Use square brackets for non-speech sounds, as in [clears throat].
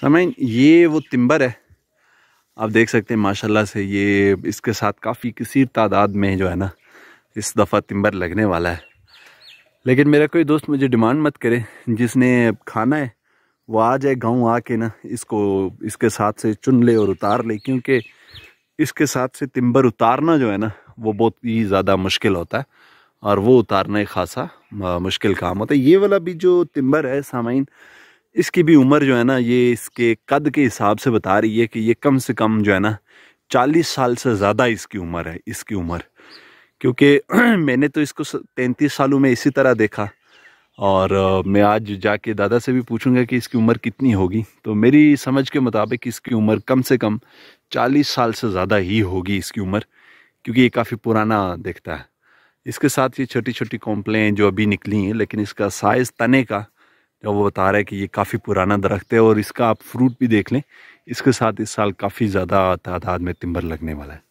समय ये वो तिम्बर है आप देख सकते हैं माशाल्लाह से ये इसके साथ काफ़ी किसी तादाद में जो है ना इस दफ़ा तिम्बर लगने वाला है लेकिन मेरा कोई दोस्त मुझे डिमांड मत करे जिसने खाना है वो आ जाए गाँव आके ना इसको इसके साथ से चुन ले और उतार ले क्योंकि इसके साथ से तिम्बर उतारना जो है ना वो बहुत ही ज़्यादा मुश्किल होता है और वो उतारना ही खासा मुश्किल काम होता है ये वाला भी जो तिम्बर है सामाइन इसकी भी उम्र जो है ना ये इसके कद के हिसाब से बता रही है कि ये कम से कम जो है ना चालीस साल से ज़्यादा इसकी उम्र है इसकी उम्र क्योंकि [clears throat] मैंने तो इसको तैंतीस सालों में इसी तरह देखा और मैं आज जाके दादा से भी पूछूंगा कि इसकी उम्र कितनी होगी तो मेरी समझ के मुताबिक इसकी उम्र कम से कम चालीस साल से ज़्यादा ही होगी इसकी उम्र क्योंकि ये काफ़ी पुराना देखता है इसके साथ ये छोटी छोटी कॉम्प्लें जो अभी निकली हैं लेकिन इसका साइज़ तने का जब वो बता रहा है कि ये काफ़ी पुराना दरख्त है और इसका आप फ्रूट भी देख लें इसके साथ इस साल काफ़ी ज़्यादा तादाद में टिम्बर लगने वाला है